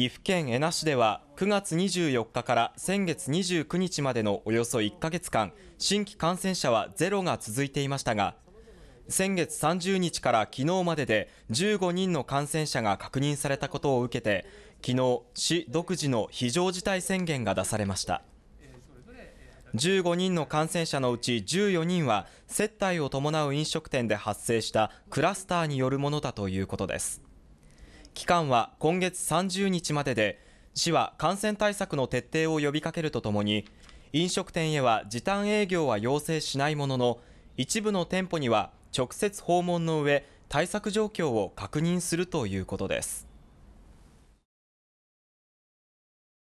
岐阜県恵那市では9月24日から先月29日までのおよそ1ヶ月間新規感染者はゼロが続いていましたが先月30日から昨日までで15人の感染者が確認されたことを受けて昨日市独自の非常事態宣言が出されました15人の感染者のうち14人は接待を伴う飲食店で発生したクラスターによるものだということです期間は今月30日までで市は感染対策の徹底を呼びかけるとともに飲食店へは時短営業は要請しないものの一部の店舗には直接訪問の上対策状況を確認するということです